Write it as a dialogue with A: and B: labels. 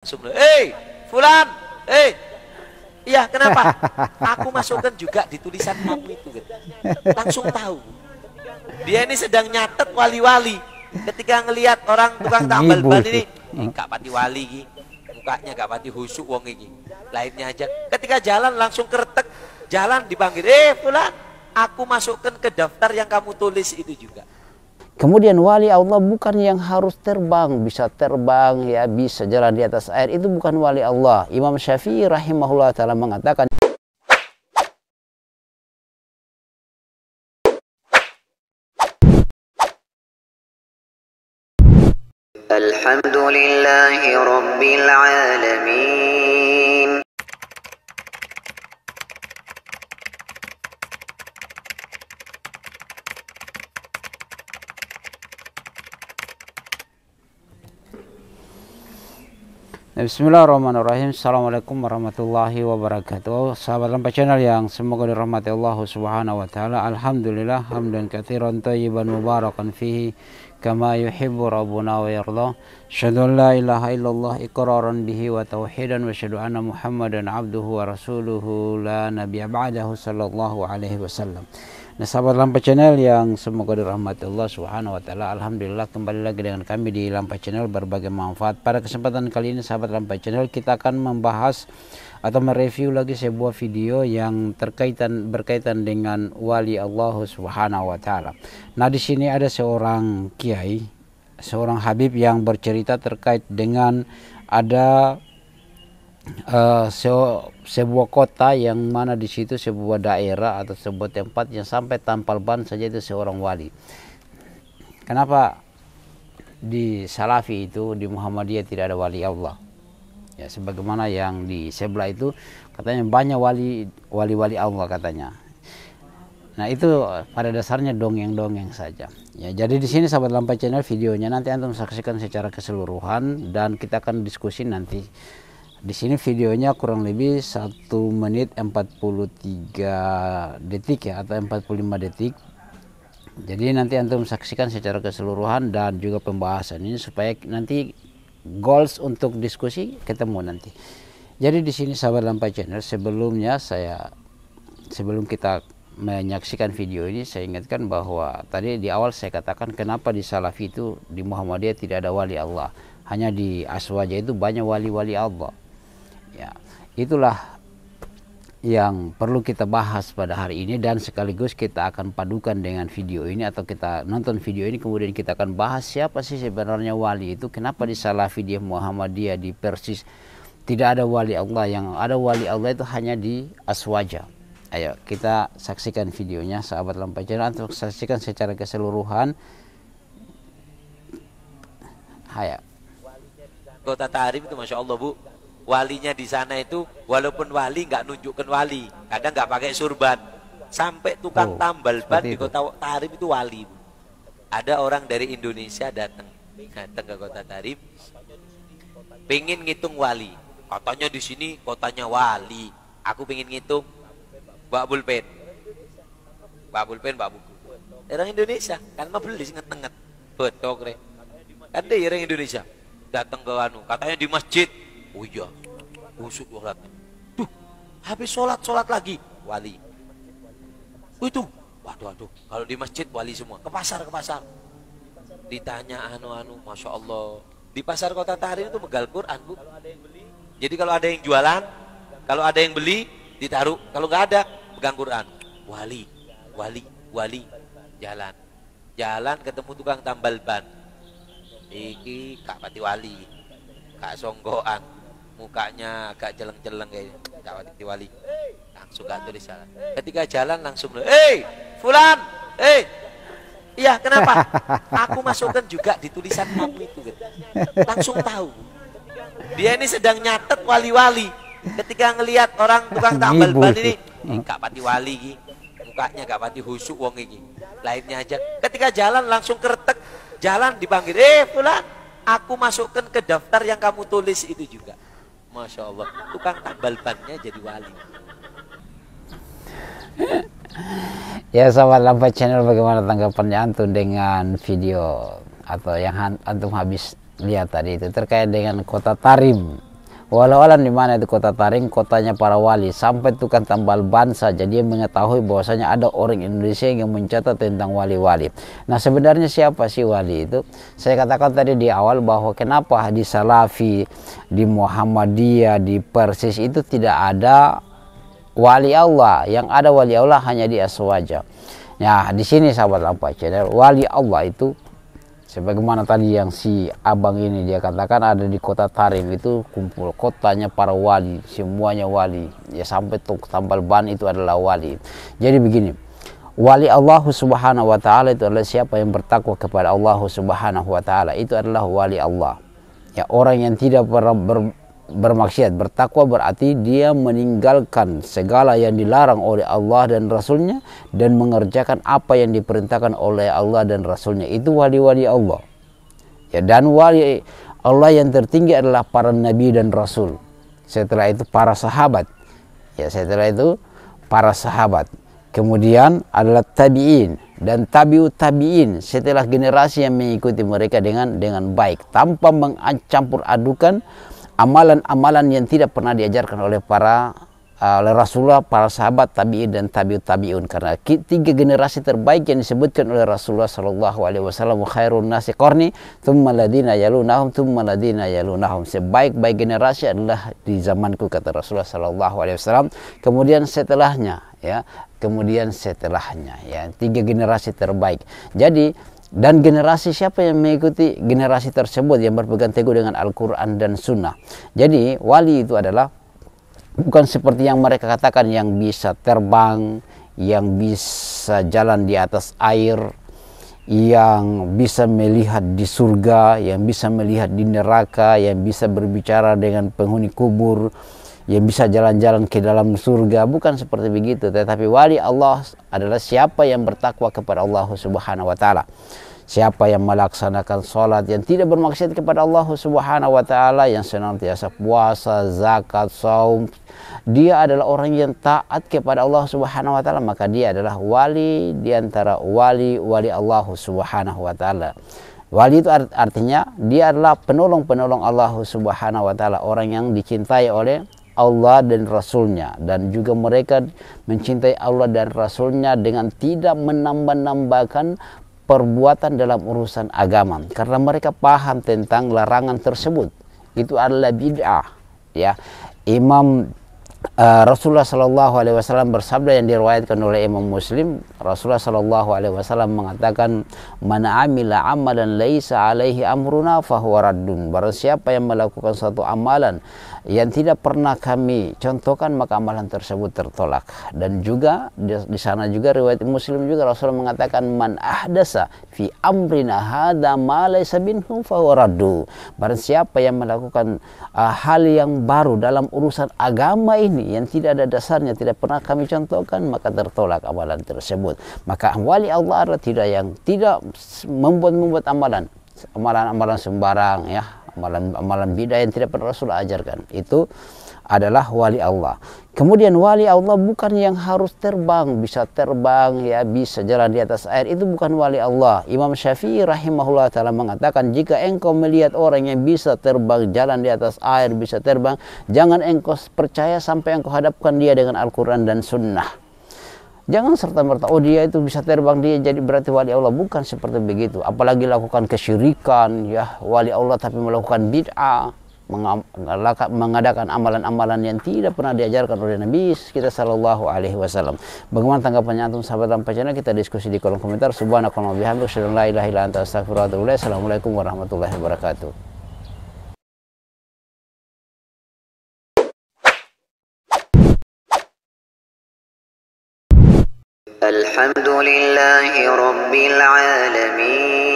A: sebelum eh fulan eh iya kenapa aku masukkan juga di tulisan kamu itu gitu. langsung tahu dia ini sedang nyatet wali-wali ketika ngelihat orang tukang tambal ban ini enggak pati wali ini mukanya Kak pati husuk wong ini lainnya aja ketika jalan langsung kertek jalan dipanggil eh fulan aku masukkan ke daftar yang kamu tulis itu juga
B: Kemudian wali Allah bukan yang harus terbang, bisa terbang ya, bisa jalan di atas air itu bukan wali Allah. Imam Syafi'i rahimahullah taala mengatakan
A: Alhamdulillahi Rabbil
B: Alamin Bismillahirrahmanirrahim. Assalamualaikum warahmatullahi wabarakatuh. Oh, sahabat Lampa Channel yang semoga dirahmati Allah Subhanahu wa taala. Alhamdulillah hamdan katsiran thayyiban mubarakan fihi kama yuhibbu rabbuna wa yarda. Syahadu la ilaha illallah iqraran bihi wa tauhidan wa syahadu anna Muhammadan abduhu wa rasuluhu la nabiyya ba'dahu sallallahu alaihi wasallam. Nah, sahabat Lampa Channel yang semoga dirahmati Allah Subhanahu wa taala. Alhamdulillah kembali lagi dengan kami di Lampa Channel berbagai manfaat. Pada kesempatan kali ini sahabat Lampa Channel kita akan membahas atau mereview lagi sebuah video yang terkaitan berkaitan dengan wali Allah Subhanahu wa taala. Nah, di sini ada seorang kiai, seorang habib yang bercerita terkait dengan ada uh, eh, se sebuah kota yang mana di situ sebuah daerah atau sebuah tempat yang sampai tampal ban saja itu seorang wali. Kenapa di Salafi itu di Muhammadiyah tidak ada wali Allah? Ya sebagaimana yang di sebelah itu katanya banyak wali wali-wali Allah katanya. Nah itu pada dasarnya dongeng-dongeng saja. Ya, jadi di sini sahabat lampai channel videonya nanti antum saksikan secara keseluruhan dan kita akan diskusi nanti di sini videonya kurang lebih 1 menit 43 detik ya atau 45 detik jadi nanti antum saksikan secara keseluruhan dan juga pembahasan ini supaya nanti goals untuk diskusi ketemu nanti jadi di sini sahabat lampai channel sebelumnya saya sebelum kita menyaksikan video ini saya ingatkan bahwa tadi di awal saya katakan kenapa di salaf itu di Muhammadiyah tidak ada wali Allah hanya di Aswaja itu banyak wali-wali Allah Ya, itulah yang perlu kita bahas pada hari ini dan sekaligus kita akan padukan dengan video ini atau kita nonton video ini kemudian kita akan bahas siapa sih sebenarnya wali itu kenapa di Salafi dia Muhammadiyah di Persis tidak ada wali Allah yang ada wali Allah itu hanya di Aswaja ayo kita saksikan videonya sahabat lampai jalan untuk saksikan secara keseluruhan ayo
A: kota tarif itu Masya Allah Bu walinya di sana itu walaupun wali nggak nunjukkan wali kadang nggak pakai surban sampai tukang oh, tambal ban di kota Tarim itu wali ada orang dari Indonesia datang datang ke kota Tarim pengen ngitung wali katanya di sini kotanya wali aku pengen ngitung Mbak Bulpen Mbak Bulpen Mbak Buku orang Indonesia kan beli ngetenget betok re kan dia orang Indonesia datang ke anu katanya di masjid oh iya Husuk sholat. Duh, habis sholat, sholat lagi. Wali. Itu, waduh, waduh. Kalau di masjid, wali semua. Ke pasar, ke pasar. Ditanya anu-anu, Masya Allah. Di pasar kota Tahrir itu begal Quran, Bu. Jadi kalau ada yang jualan, kalau ada yang beli, ditaruh. Kalau nggak ada, pegang Quran. Wali, wali, wali. Jalan. Jalan ketemu tukang tambal ban. Iki Kak Pati Wali, Kak Songgoan, mukanya agak jeleng-jeleng kayak enggak wali langsung gak tulis salah ketika jalan langsung hey, fulan hey. iya kenapa aku masukkan juga di tulisan kamu itu gitu. langsung tahu dia ini sedang nyatet wali-wali ketika ngelihat orang tukang tambal ban ini enggak eh, pati wali iki mukanya gak pati husuk wong iki lainnya aja ketika jalan langsung kertek jalan dipanggil eh fulan aku masukkan ke daftar yang kamu tulis itu juga Masya Allah, tukang tambal bannya jadi wali.
B: Ya sahabat Lampa Channel bagaimana tanggapannya Antum dengan video atau yang Antum habis lihat tadi itu terkait dengan kota Tarim Walau alam di mana itu kota Taring, kotanya para wali, sampai tukang tambal ban saja dia mengetahui bahwasanya ada orang Indonesia yang mencatat tentang wali-wali. Nah sebenarnya siapa sih wali itu? Saya katakan tadi di awal bahwa kenapa di Salafi, di Muhammadiyah, di Persis itu tidak ada wali Allah. Yang ada wali Allah hanya di Aswaja. Nah ya, di sini sahabat Lampa Channel, wali Allah itu sebagaimana tadi yang si abang ini dia katakan ada di kota Tarim itu kumpul kotanya para wali semuanya wali ya sampai tuk tambal ban itu adalah wali jadi begini wali Allah subhanahu wa ta'ala itu adalah siapa yang bertakwa kepada Allah subhanahu wa ta'ala itu adalah wali Allah ya orang yang tidak pernah bermaksiat bertakwa berarti dia meninggalkan segala yang dilarang oleh Allah dan Rasulnya dan mengerjakan apa yang diperintahkan oleh Allah dan Rasulnya itu wali-wali Allah ya dan wali Allah yang tertinggi adalah para nabi dan rasul setelah itu para sahabat ya setelah itu para sahabat kemudian adalah tabiin dan tabiut tabiin setelah generasi yang mengikuti mereka dengan dengan baik tanpa mencampur adukan amalan-amalan yang tidak pernah diajarkan oleh para uh, oleh Rasulullah, para sahabat tabi'in dan tabi'ut tabi'un. Karena tiga generasi terbaik yang disebutkan oleh Rasulullah Sallallahu Alaihi Wasallam khairun nasi korni, thumma ladina yalunahum, thumma ladina yalunahum. Sebaik-baik generasi adalah di zamanku kata Rasulullah Sallallahu Alaihi Wasallam. Kemudian setelahnya, ya, kemudian setelahnya, ya, tiga generasi terbaik. Jadi dan generasi siapa yang mengikuti generasi tersebut yang berpegang teguh dengan Al-Quran dan Sunnah. Jadi wali itu adalah bukan seperti yang mereka katakan yang bisa terbang, yang bisa jalan di atas air, yang bisa melihat di surga, yang bisa melihat di neraka, yang bisa berbicara dengan penghuni kubur, yang bisa jalan-jalan ke dalam surga bukan seperti begitu tetapi wali Allah adalah siapa yang bertakwa kepada Allah Subhanahu wa taala siapa yang melaksanakan salat yang tidak bermaksud kepada Allah Subhanahu wa taala yang senantiasa puasa zakat saum dia adalah orang yang taat kepada Allah Subhanahu wa taala maka dia adalah wali di antara wali wali Allah Subhanahu wa taala Wali itu artinya dia adalah penolong-penolong Allah Subhanahu wa taala, orang yang dicintai oleh Allah dan Rasulnya dan juga mereka mencintai Allah dan Rasulnya dengan tidak menambah-nambahkan perbuatan dalam urusan agama karena mereka paham tentang larangan tersebut itu adalah bid'ah ya Imam Eh, Rasulullah Shallallahu Alaihi Wasallam bersabda yang diriwayatkan oleh Imam Muslim Rasulullah Shallallahu Alaihi Wasallam mengatakan mana amila amalan laisa alaihi amruna fahwaradun. Baru siapa yang melakukan suatu amalan yang tidak pernah kami contohkan maka amalan tersebut tertolak dan juga di, di sana juga riwayat Muslim juga Rasulullah mengatakan man ahdasa fi amrina hada malai sabinhu fahwaradu. Barangsiapa siapa yang melakukan uh, hal yang baru dalam urusan agama ini ini yang tidak ada dasarnya tidak pernah kami contohkan maka tertolak amalan tersebut maka wali Allah ada tidak yang tidak membuat membuat amalan amalan amalan sembarang ya amalan amalan bidah yang tidak pernah Rasul ajarkan itu adalah wali Allah Kemudian wali Allah bukan yang harus terbang, bisa terbang ya, bisa jalan di atas air itu bukan wali Allah. Imam Syafi'i rahimahullah taala mengatakan jika engkau melihat orang yang bisa terbang, jalan di atas air, bisa terbang, jangan engkau percaya sampai engkau hadapkan dia dengan Al-Qur'an dan sunnah. Jangan serta-merta, oh dia itu bisa terbang, dia jadi berarti wali Allah. Bukan seperti begitu. Apalagi lakukan kesyirikan, ya wali Allah tapi melakukan bid'ah mengadakan amalan-amalan yang tidak pernah diajarkan oleh Nabi kita sallallahu Alaihi Wasallam. Bagaimana tanggapannya antum sahabat tanpa channel kita diskusi di kolom komentar. wa ilaik. Assalamualaikum warahmatullahi wabarakatuh.
A: الحمد لله